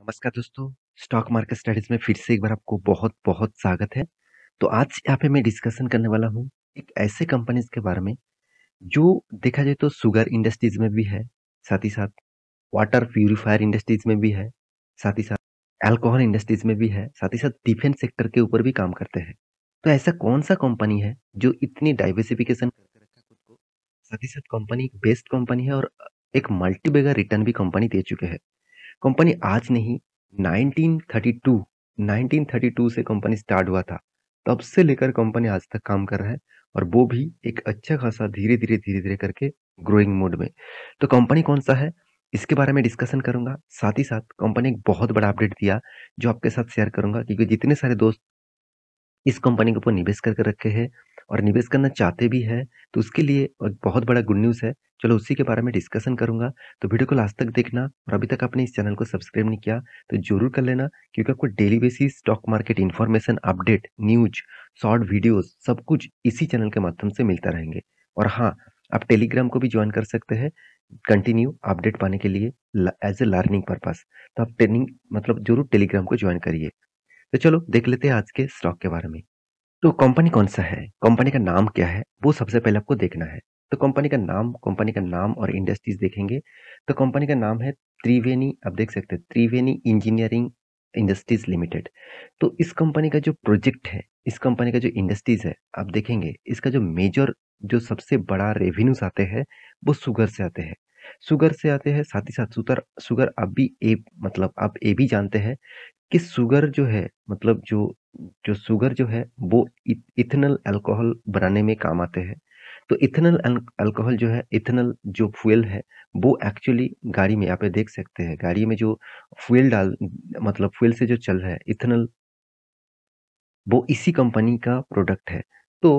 नमस्कार दोस्तों stock market studies में फिर से एक बार आपको बहुत बहुत स्वागत है तो आज यहाँ पे मैं डिस्कशन करने वाला हूँ एक ऐसे कंपनीज के बारे में जो देखा जाए तो सुगर इंडस्ट्रीज में भी है साथ ही साथ वाटर प्यूरिफायर इंडस्ट्रीज में भी है साथ ही साथ एल्कोहल इंडस्ट्रीज में भी है साथ ही साथ डिफेंस सेक्टर के ऊपर भी काम करते हैं तो ऐसा कौन सा कंपनी है जो इतनी डाइवर्सिफिकेशन करके रखा खुद को साथ ही साथ कंपनी एक बेस्ट कंपनी है और एक मल्टीबेगर रिटर्न भी कंपनी दे चुके हैं कंपनी आज नहीं 1932 1932 से कंपनी स्टार्ट हुआ था तब तो से लेकर कंपनी आज तक काम कर रहा है और वो भी एक अच्छा खासा धीरे धीरे धीरे धीरे करके ग्रोइंग मोड में तो कंपनी कौन सा है इसके बारे में डिस्कशन करूंगा साथ ही साथ कंपनी एक बहुत बड़ा अपडेट दिया जो आपके साथ शेयर करूंगा क्योंकि जितने सारे दोस्त इस कंपनी के ऊपर निवेश करके रखे हैं और निवेश करना चाहते भी हैं तो उसके लिए एक बहुत बड़ा गुड न्यूज़ है चलो उसी के बारे में डिस्कशन करूंगा तो वीडियो को लास्ट तक देखना और अभी तक आपने इस चैनल को सब्सक्राइब नहीं किया तो जरूर कर लेना क्योंकि आपको daily basis stock market information update news short videos सब कुछ इसी चैनल के माध्यम से मिलता रहेंगे और हाँ आप टेलीग्राम को भी ज्वाइन कर सकते हैं कंटिन्यू अपडेट पाने के लिए एज ए लर्निंग पर्पज़ तो आप ट्रेनिंग मतलब जरूर टेलीग्राम को ज्वाइन करिए तो चलो देख लेते हैं आज के स्टॉक के बारे में तो कंपनी कौन सा है कंपनी का नाम क्या है वो सबसे पहले आपको देखना है तो कंपनी का नाम कंपनी का नाम और इंडस्ट्रीज देखेंगे तो कंपनी का नाम है त्रिवेणी आप देख सकते हैं त्रिवेणी इंजीनियरिंग इंडस्ट्रीज लिमिटेड तो इस कंपनी का जो प्रोजेक्ट है इस कंपनी का जो इंडस्ट्रीज है आप देखेंगे इसका जो मेजर जो सबसे बड़ा रेवेन्यूज आते हैं वो शुगर से आते हैं शुगर से आते हैं साथ ही साथ सुतर शुगर आप भी ए मतलब आप ए भी जानते हैं कि शुगर जो है मतलब जो जो शुगर जो है वो इथेनल अल्कोहल बनाने में काम आते हैं तो इथेनल अल्कोहल जो है इथेनल जो फ्यूल है वो एक्चुअली गाड़ी में यहाँ पे देख सकते हैं गाड़ी में जो फ्यूल डाल मतलब फ्यूल से जो चल रहा है इथेनल वो इसी कंपनी का प्रोडक्ट है तो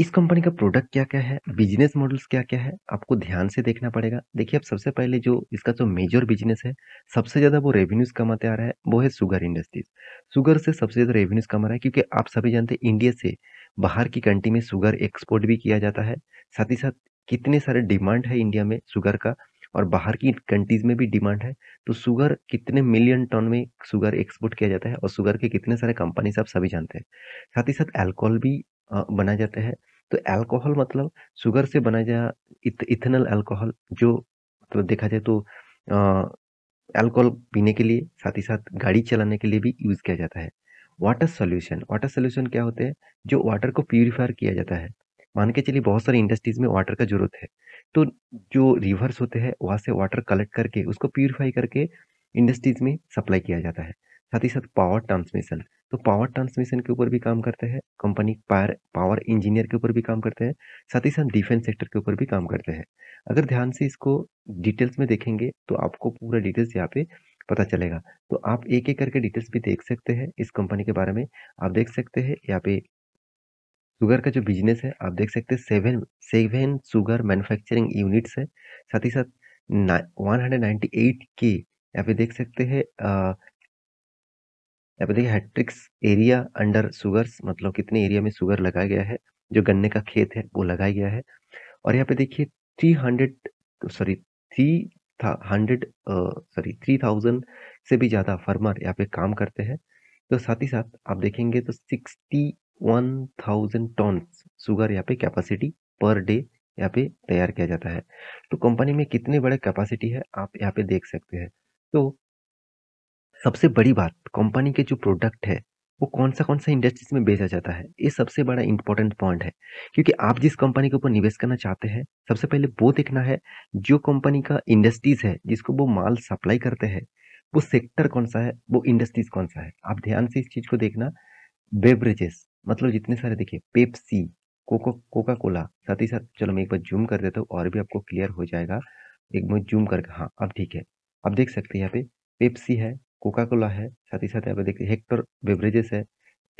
इस कंपनी का प्रोडक्ट क्या क्या है बिजनेस मॉडल्स क्या क्या है आपको ध्यान से देखना पड़ेगा देखिए अब सबसे पहले जो इसका जो मेजर बिजनेस है सबसे ज़्यादा वो रेवेन्यूज कमाते आ रहा है वो है सुगर इंडस्ट्रीज सुगर से सबसे ज़्यादा रेवेन्यूज कमा रहा है क्योंकि आप सभी जानते हैं इंडिया से बाहर की कंट्री में शुगर एक्सपोर्ट भी किया जाता है साथ ही साथ कितने सारे डिमांड है इंडिया में शुगर का और बाहर की कंट्रीज़ में भी डिमांड है तो शुगर कितने मिलियन टन में शुगर एक्सपोर्ट किया जाता है और सुगर के कितने सारे कंपनीज आप सभी जानते हैं साथ ही साथ अल्कोहल भी बनाया जाता है। तो अल्कोहल मतलब शुगर से बनाया जा इथ अल्कोहल जो मतलब देखा जाए तो अल्कोहल पीने के लिए, साथ ही साथ गाड़ी चलाने के लिए भी यूज़ किया जाता है। वाटर सॉल्यूशन वाटर सॉल्यूशन क्या होते हैं? जो वाटर को प्यूरीफायर किया जाता है। मान के चलिए बहुत सारी इंडस्ट्रीज़ में वाटर का ज़रूरत है। तो जो रिवर्स होते हैं, वहाँ से वाटर कलेक्ट करके उसको प्योरीफाई करके इंडस्ट्रीज़ में सप्लाई किया जाता है। साथ ही साथ पावर ट्रांसमिशन तो पावर ट्रांसमिशन के ऊपर भी काम करते हैं कंपनी पावर पावर इंजीनियर के ऊपर भी काम करते हैं साथ ही साथ डिफेंस सेक्टर के ऊपर भी काम करते हैं अगर ध्यान से इसको डिटेल्स में देखेंगे तो आपको पूरा डिटेल्स यहाँ पे पता चलेगा तो आप एक एक करके डिटेल्स भी देख सकते हैं इस कंपनी के बारे में आप देख सकते हैं यहाँ पे शुगर का जो बिजनेस है आप देख सकते हैं seven seven sugar manufacturing units है साथ ही साथ वन हंड्रेड नाइन्टी एट के यहाँ पे देख सकते हैं यहाँ पे देखिए हैट्रिक्स एरिया अंडर सुगर्स मतलब कितने एरिया में सुगर लगाया गया है जो गन्ने का खेत है वो लगाया गया है और यहाँ पे देखिए थ्री हंड्रेड सॉरी थ्री था हंड्रेड सॉरी थ्री थाउजेंड से भी ज़्यादा फार्मर यहाँ पे काम करते हैं तो साथ ही साथ आप देखेंगे तो sixty one thousand tonne sugar यहाँ पे कैपेसिटी पर डे यहाँ पे तैयार किया जाता है तो कंपनी में कितने बड़े कैपेसिटी है आप यहाँ पे देख सकते हैं तो सबसे बड़ी बात कंपनी के जो प्रोडक्ट है वो कौन सा कौन सा इंडस्ट्रीज में बेचा जाता है ये सबसे बड़ा इंपॉर्टेंट पॉइंट है क्योंकि आप जिस कंपनी के ऊपर निवेश करना चाहते हैं सबसे पहले वो देखना है जो कंपनी का इंडस्ट्रीज है जिसको वो माल सप्लाई करते हैं वो सेक्टर कौन सा है वो इंडस्ट्रीज कौन सा है आप ध्यान से इस चीज़ को देखना बेवरेजेस मतलब जितने सारे देखिए पेप्सी कोको कोका कोला साथ ही साथ चलो मैं एक बार जूम कर देता हूँ और भी आपको क्लियर हो जाएगा एक बार जूम करके हाँ अब ठीक है आप देख सकते हैं यहाँ पे पेप्सी है कोका कोला है साथ ही साथ यहाँ पे देखिए हेक्टर बेवरेजेस है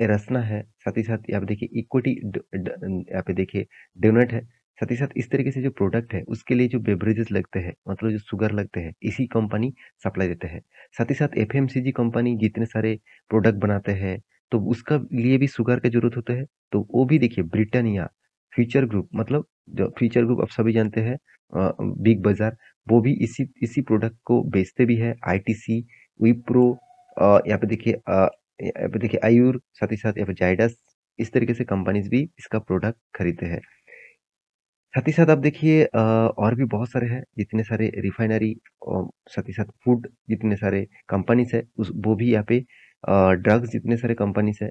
एरसना है साथ ही साथ यहाँ पे देखिए इक्विटी यहाँ पे देखिए डोनट है साथ ही साथ इस तरीके से जो प्रोडक्ट है उसके लिए जो बेवरेजेस लगते हैं मतलब जो शुगर लगते हैं इसी कंपनी सप्लाई देते हैं साथ ही साथ एफ कंपनी जितने सारे प्रोडक्ट बनाते हैं तो उसका लिए भी शुगर की जरूरत होता है तो वो भी देखिए ब्रिटानिया फ्यूचर ग्रुप मतलब जो फ्यूचर ग्रुप आप सभी जानते हैं बिग बाजार वो भी इसी इसी प्रोडक्ट को बेचते भी है आईटीसी विप्रो यहाँ पे देखिए यहाँ पे देखिए आयूर साथ ही साथ यहाँ पे जाइडस इस तरीके से कंपनीज भी इसका प्रोडक्ट खरीदते हैं साथ ही साथ आप देखिए और भी बहुत सारे हैं जितने सारे रिफाइनरी साथ ही साथ फूड जितने सारे कंपनीज है उस वो भी यहाँ पे ड्रग्स जितने सारे कंपनीज है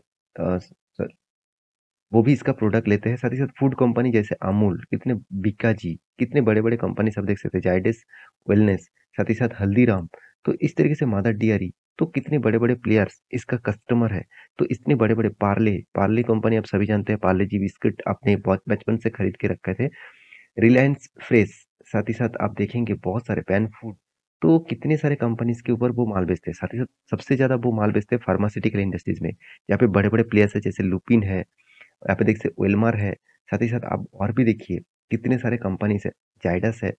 वो भी इसका प्रोडक्ट लेते हैं साथ ही साथ फूड कंपनी जैसे अमूल कितने बिकाजी कितने बड़े बड़े कंपनी सब देख सकते हैं जाइडस वेलनेस साथ ही साथ हल्दीराम तो इस तरीके से मादर डियरी e, तो कितने बड़े बड़े प्लेयर्स इसका कस्टमर है तो इतने बड़े बड़े पार्ले पार्ले कंपनी आप सभी जानते हैं पार्ले जी बिस्किट अपने बहुत बचपन से खरीद के रखे थे रिलायंस फ्रेश साथ ही साथ आप देखेंगे बहुत सारे पैन फूड तो कितने सारे कंपनीज के ऊपर वो माल बेचते हैं साथ ही साथ सबसे ज़्यादा वो माल बेचते हैं फार्मास्यूटिकल इंडस्ट्रीज में यहाँ पे बड़े बड़े प्लेयर्स है जैसे लुपिन है यहाँ पे देखिए वेलमार है साथ ही साथ आप और भी देखिए कितने सारे कंपनीज है जाइडस है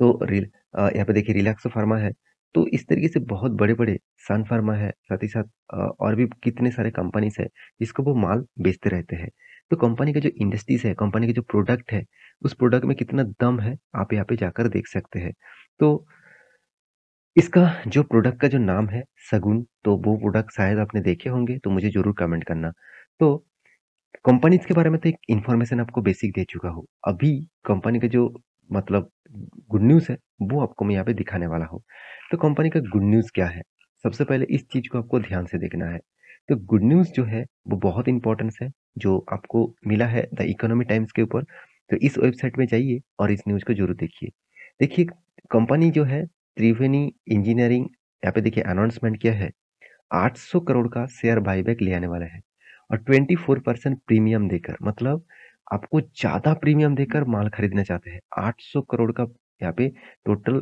तो रिल यहाँ पे देखिए रिलैक्सो फार्मा है तो इस तरीके से बहुत बड़े बड़े सन फार्मा है साथ ही साथ और भी कितने सारे कंपनीज है जिसको वो माल बेचते रहते हैं तो कंपनी का जो इंडस्ट्रीज है कंपनी के जो प्रोडक्ट है उस प्रोडक्ट में कितना दम है आप यहाँ पे जाकर देख सकते हैं तो इसका जो प्रोडक्ट का जो नाम है सगुन तो वो प्रोडक्ट शायद आपने देखे होंगे तो मुझे ज़रूर कमेंट करना तो कंपनीज के बारे में तो एक इन्फॉर्मेशन आपको बेसिक दे चुका हो अभी कंपनी का जो मतलब गुड न्यूज़ है वो आपको मैं यहाँ पे दिखाने वाला हूँ तो कंपनी का गुड न्यूज़ क्या है सबसे पहले इस चीज़ को आपको ध्यान से देखना है तो गुड न्यूज़ जो है वो बहुत इंपॉर्टेंस है जो आपको मिला है द इकोनॉमी टाइम्स के ऊपर तो इस वेबसाइट में जाइए और इस न्यूज़ को जरूर देखिए देखिए कंपनी जो है त्रिवेणी इंजीनियरिंग यहाँ पे देखिए अनाउंसमेंट किया है 800 करोड़ का शेयर बाईबैक ले आने वाला है और 24 परसेंट प्रीमियम देकर मतलब आपको ज़्यादा प्रीमियम देकर माल खरीदना चाहते हैं 800 करोड़ का यहाँ पे टोटल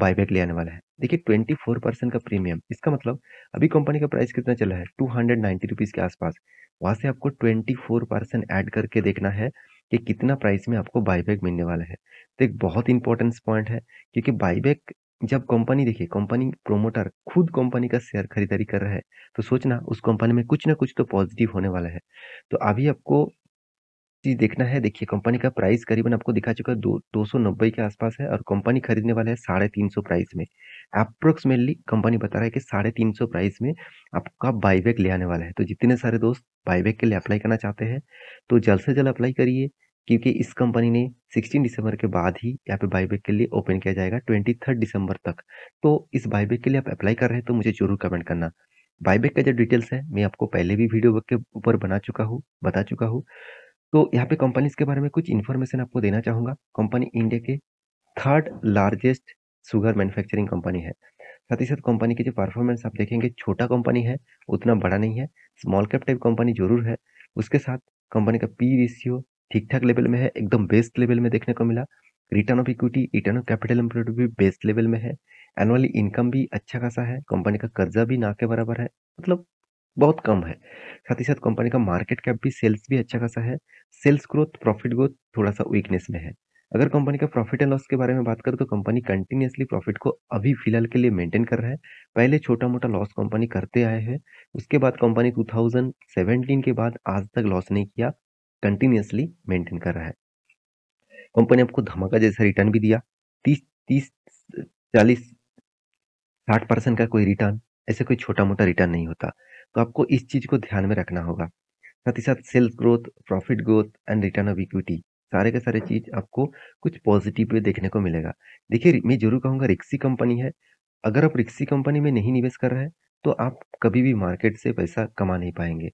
बायबैक ले आने वाला है देखिए ट्वेंटी फोर परसेंट का प्रीमियम इसका मतलब अभी कंपनी का प्राइस कितना चला है टू हंड्रेड नाइन्टी रुपीज़ के आसपास वहां से आपको ट्वेंटी फोर परसेंट ऐड करके देखना है कि कितना प्राइस में आपको बायबैक मिलने वाला है तो एक बहुत इंपॉर्टेंस पॉइंट है क्योंकि बायबैक जब कंपनी देखिए कंपनी प्रोमोटर खुद कंपनी का शेयर खरीदारी कर रहा है तो सोचना उस कंपनी में कुछ ना कुछ तो पॉजिटिव होने वाला है तो अभी आपको चीज़ देखना है देखिए कंपनी का प्राइस करीबन आपको दिखा चुका है दो दो सौ नब्बे के आसपास है और कंपनी खरीदने वाला है साढ़े तीन सौ प्राइस में अप्रोक्सीमेटली कंपनी बता रहा है कि साढ़े तीन सौ प्राइस में आपका बाईबैक ले आने वाला है तो जितने सारे दोस्त बाईबैक के लिए अप्लाई करना चाहते हैं तो जल्द से जल्द अप्लाई करिए क्योंकि इस कंपनी ने 16 दिसंबर के बाद ही यहाँ पे बाईबैक के लिए ओपन किया जाएगा 23 दिसंबर तक तो इस बाईबैक के लिए आप अप्लाई कर रहे हैं तो मुझे जरूर कमेंट करना बाईबैक का जो डिटेल्स है मैं आपको पहले भी वीडियो के ऊपर बना चुका हूँ बता चुका हूँ तो यहाँ पे कंपनीज के बारे में कुछ इन्फॉर्मेशन आपको देना चाहूँगा कंपनी इंडिया के third largest sugar manufacturing company है साथ ही साथ कंपनी की जो परफॉर्मेंस आप देखेंगे छोटा कंपनी है उतना बड़ा नहीं है स्मॉल कैप टाइप कंपनी जरूर है उसके साथ कंपनी का पी रेशियो ठीक ठाक लेवल में है एकदम बेस्ट लेवल में देखने को मिला return of equity return of capital employed भी बेस्ट लेवल में है एनुअली इनकम भी अच्छा खासा है कंपनी का कर्जा भी ना के बराबर है मतलब बहुत कम है साथ ही साथ कंपनी का मार्केट कैप भी सेल्स भी अच्छा खासा है सेल्स ग्रोथ प्रॉफिट ग्रोथ थोड़ा सा वीकनेस में है अगर कंपनी का प्रॉफिट एंड लॉस के बारे में बात करें तो कंपनी कंटिन्यूसली प्रॉफिट को अभी फिलहाल के लिए मेंटेन कर रहा है पहले छोटा मोटा लॉस कंपनी करते आए हैं उसके बाद कंपनी 2017 के बाद आज तक लॉस नहीं किया कंटिन्यूसली मेंटेन कर रहा है कंपनी आपको धमाका जैसा रिटर्न भी दिया तीस तीस चालीस साठ परसेंट का कोई रिटर्न ऐसे कोई छोटा मोटा रिटर्न नहीं होता तो आपको इस चीज़ को ध्यान में रखना होगा साथ ही साथ sales growth profit growth and return of equity सारे के सारे चीज़ आपको कुछ पॉजिटिव देखने को मिलेगा देखिए मैं जरूर कहूँगा रिक्सी कंपनी है अगर आप रिक्सी कंपनी में नहीं निवेश कर रहे हैं तो आप कभी भी मार्केट से पैसा कमा नहीं पाएंगे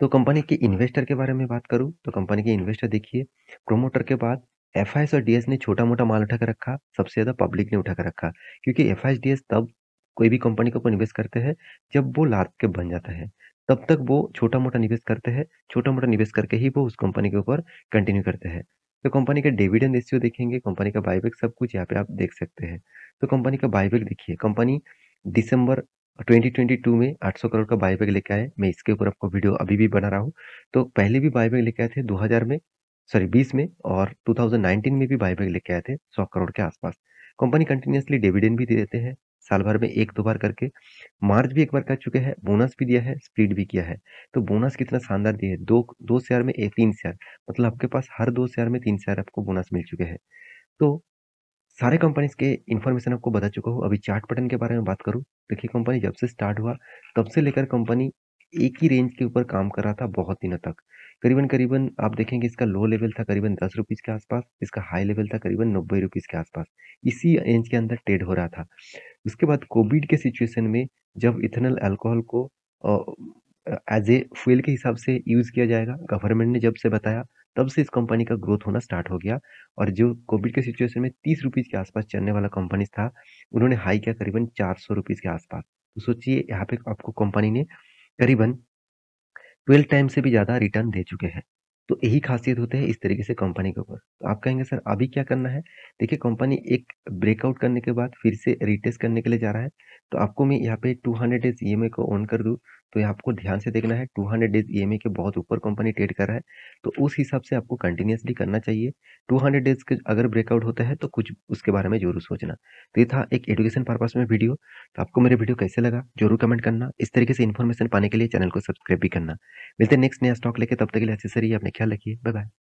तो कंपनी के इन्वेस्टर के बारे में बात करूँ तो कंपनी के इन्वेस्टर देखिए प्रोमोटर के बाद एफ और डी ने छोटा मोटा माल उठा कर रखा सबसे ज़्यादा पब्लिक ने उठा कर रखा क्योंकि एफ तब कोई भी कंपनी का ऊपर निवेश करते हैं जब वो लार्ज के बन जाता है तब तक वो छोटा मोटा निवेश करते हैं छोटा मोटा निवेश करके ही वो उस कंपनी के ऊपर कंटिन्यू करते हैं तो कंपनी का डिविडेंड रेशियो देखेंगे कंपनी का बायबैक सब कुछ यहाँ पे आप देख सकते हैं तो कंपनी का बायबैक देखिए कंपनी दिसंबर 2022 में 800 करोड़ का बायबैक लेके आए मैं इसके ऊपर आपको वीडियो अभी भी बना रहा हूँ तो पहले भी बायबैक लेके आए थे 2000 में सॉरी 20 में और 2019 में भी बायबैक लेके आए थे 100 करोड़ के आसपास कंपनी कंटिन्यूसली डिविडेंड भी दे देते हैं साल भर में एक दो बार करके मार्च भी एक बार कर चुके हैं बोनस भी दिया है स्प्लिट भी किया है तो बोनस कितना शानदार दिया है दो दो शेयर में एक तीन शेयर मतलब आपके पास हर दो शेयर में तीन शेयर आपको बोनस मिल चुके हैं तो सारे कंपनीज के इन्फॉर्मेशन आपको बता चुका हूँ अभी चार्ट पैटर्न के बारे में बात करूँ देखिए कंपनी जब से स्टार्ट हुआ तब से लेकर कंपनी एक ही रेंज के ऊपर काम कर रहा था बहुत दिनों तक करीबन करीबन आप देखेंगे इसका लो लेवल था करीबन दस रुपीज़ के आसपास इसका हाई लेवल था करीबन नब्बे रुपीज़ के आसपास इसी रेंज के अंदर ट्रेड हो रहा था उसके बाद कोविड के सिचुएशन में जब इथेनल अल्कोहल को एज ए फ्यूल के हिसाब से यूज़ किया जाएगा गवर्नमेंट ने जब से बताया तब से इस कंपनी का ग्रोथ होना स्टार्ट हो गया और जो कोविड के सिचुएशन में तीस रुपीज़ के आसपास चलने वाला कंपनीज था उन्होंने हाई किया करीबन चार सौ रुपीज़ के आसपास तो सोचिए यहाँ पे आपको कंपनी ने करीबन ट्वेल्व टाइम से भी ज़्यादा रिटर्न दे चुके हैं तो यही खासियत होते हैं इस तरीके से कंपनी के ऊपर तो आप कहेंगे सर अभी क्या करना है देखिए कंपनी एक ब्रेकआउट करने के बाद फिर से रिटेस्ट करने के लिए जा रहा है तो आपको मैं यहाँ पे 200 हंड्रेड डेज ई को ऑन कर दूँ तो ये आपको ध्यान से देखना है 200 डेज ई के बहुत ऊपर कंपनी ट्रेड कर रहा है तो उस हिसाब से आपको कंटिन्यूसली करना चाहिए 200 डेज के अगर ब्रेकआउट होता है तो कुछ उसके बारे में जरूर सोचना तो ये था एक एडुकेशन पर्पस में वीडियो तो आपको मेरे वीडियो कैसे लगा जरूर कमेंट करना इस तरीके से इन्फॉर्मेशन पाने के लिए चैनल को सब्सक्राइब भी करना मिलते नेक्स्ट नया स्टॉक लेके तब तक के लिए अच्छे सर अपने ख्याल रखिए बाय बाय